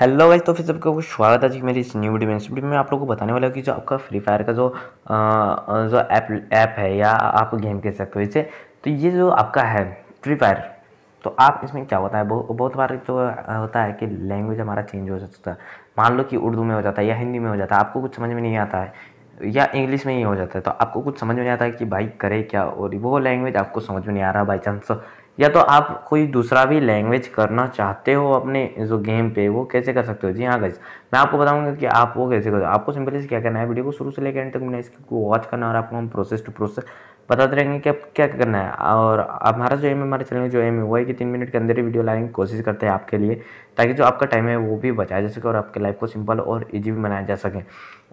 hello guys तो फिर सबको स्वागत है जी मेरी इस न्यू वीडियो में इस वीडियो में आप लोगों को बताने वाला हूँ कि जो आपका फ्री फायर का जो आ, जो ऐप ऐप है या आप गेम खेल सकते हो इसे तो ये जो आपका है फ्री फायर तो आप इसमें क्या होता है बहुत बहुत बार तो होता है कि लैंग्वेज हमारा चेंज हो सकता है मान लो कि उर्दू में हो जाता है या हिंदी में हो जाता है आपको कुछ समझ में नहीं आता है या इंग्लिश में ही हो जाता है तो आपको कुछ समझ में नहीं आता है कि भाई करे क्या और वो लैंग्वेज आपको समझ में नहीं आ रहा बाई चांस या तो आप कोई दूसरा भी लैंग्वेज करना चाहते हो अपने जो गेम पे वो कैसे कर सकते हो जी हाँ गाइज मैं आपको बताऊंगा कि आप वो कैसे करो आपको सिंपली से क्या करना है वीडियो को शुरू से लेकर एंड तक मैंने इसको वॉच करना और आपको हम प्रोसेस टू प्रोसेस बताते रहेंगे कि अब क्या करना है और हमारा जो एम है हमारे चैनल में जो एम है वो है कि तीन मिनट के अंदर ही वीडियो लाने की कोशिश करते हैं आपके लिए ताकि जो आपका टाइम है वो भी बचाया जा सके और आपके लाइफ को सिंपल और ईजी भी बनाया जा सके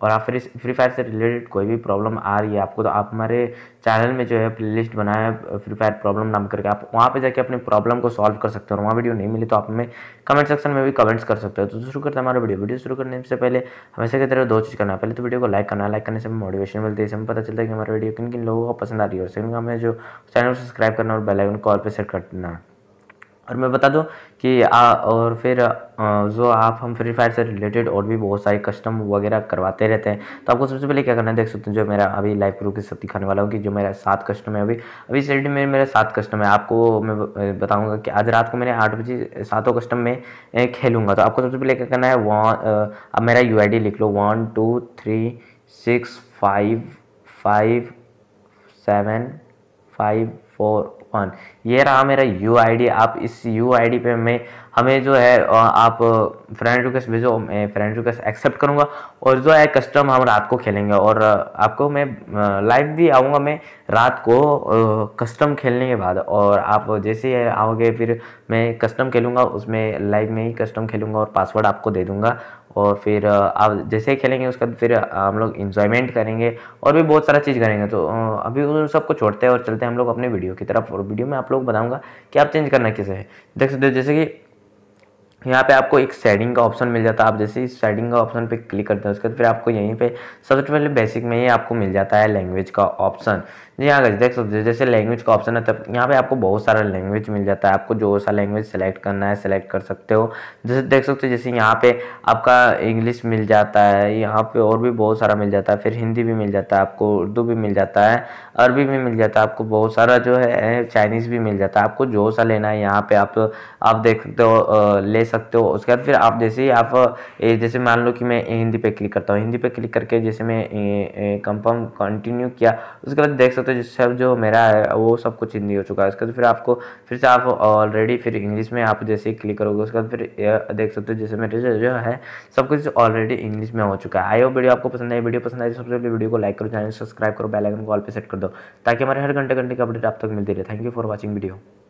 और आप फिर फ्री फायर से रिलेटेड कोई भी प्रॉब्लम आ रही है आपको तो आप हमारे चैनल में जो है प्ले लिस्ट बनाया है फ्री फायर प्रॉब्लम नाम करके आप वहाँ पर जाकर अपने प्रॉब्लम को सॉल्व कर सकते हो और वहाँ वीडियो नहीं मिली तो आप हमें कमेंट सेक्शन में भी कमेंट्स कर सकते हो तो शुरू करते हैं हमारे वीडियो वीडियो शुरू करने से पहले हमेशा की तरह दो चीज़ करना है पहले तो वीडियो को लाइक करना लाइक करने से हमें मोटिवेशन मिलती है इसमें पता चलता है कि हमारे वीडियो किन किन लोगों को पसंद बता रही और सेकंड काम है जो चैनल को सब्सक्राइब करना और बेल आइकन कॉल पर सेट करना और मैं बता दूं कि आ, और फिर आ, जो आप हम फ्री फायर से रिलेटेड और भी बहुत सारे कस्टम वगैरह करवाते रहते हैं तो आपको सबसे पहले क्या करना है देख सकते हैं जो मेरा अभी लाइव प्रूफ के सब दिखाने वाला हूँ कि जो मेरा सात कस्टम है अभी अभी इस रेडी में मेरा सात कस्टम है आपको मैं बताऊँगा कि आज रात को मैंने आठ बजे सातों कस्टम में खेलूँगा तो आपको सबसे पहले क्या करना है वन अब मेरा यू लिख लो one two three six five five seven five four one ये रहा मेरा यू आई आप इस यू आई पे मैं हमें जो है आप फ्रेंड रिक्वेस्ट भेजो मैं फ्रेंड रिक्वेस्ट एक्सेप्ट करूँगा और जो है कस्टम हम रात को खेलेंगे और आपको मैं लाइव भी आऊँगा मैं रात को कस्टम खेलने के बाद और आप जैसे ही आओगे फिर मैं कस्टम खेलूँगा उसमें लाइव में ही कस्टम खेलूँगा और पासवर्ड आपको दे दूँगा और फिर आप जैसे ही खेलेंगे उसके बाद फिर हम लोग इन्जॉयमेंट करेंगे और भी बहुत सारा चीज़ करेंगे तो अभी उन सबको छोड़ते हैं और चलते हैं हम लोग अपने वीडियो की तरफ और वीडियो में आप लोग बताऊँगा कि आप चेंज करना कैसे है देख सकते हो जैसे कि यहाँ पे आपको एक सेटिंग का ऑप्शन मिल जाता है आप जैसे इस सेटिंग का ऑप्शन पे क्लिक करते हैं उसके बाद फिर आपको यहीं पे सबसे पहले बेसिक में ही आपको मिल जाता है लैंग्वेज का ऑप्शन जी हाँ देख सकते हो जैसे लैंग्वेज का ऑप्शन है तब यहाँ पे आपको बहुत सारा लैंग्वेज मिल जाता है आपको जो सा लैंग्वेज सेलेक्ट करना है सेलेक्ट कर सकते हो जैसे देख सकते हो जैसे यहाँ पे आपका इंग्लिश मिल जाता है यहाँ पे और भी बहुत सारा मिल जाता है फिर हिंदी भी मिल जाता है आपको उर्दू भी मिल जाता है अरबी भी मिल जाता है आपको बहुत सारा जो है चाइनीज़ भी मिल जाता है आपको जो सा लेना है यहाँ पे आप आप देख सकते हो ले सकते सकते हो उसके बाद फिर आप जैसे ही आप जैसे मान लो कि मैं हिंदी पे क्लिक करता हूँ हिंदी पे क्लिक करके जैसे मैं कंफर्म कंटिन्यू किया उसके बाद देख सकते हो जिससे जो मेरा है वो सब कुछ हिंदी हो चुका है उसके बाद फिर आपको फिर से आप ऑलरेडी फिर इंग्लिश में आप जैसे ही क्लिक करोगे उसके बाद फिर देख सकते हो जैसे मेरे जो है सब कुछ ऑलरेडी इंग्लिश में हो चुका है आई होप वीडियो आपको पसंद आई वीडियो पसंद आई तो सबसे पहले वीडियो को लाइक करो चैनल सब्सक्राइब करो बेलाइकन कॉल को ऑल सेट कर दो ताकि हमारे हर घंटे घंटे की अपडेट आप तक मिलती रहे thank you for watching video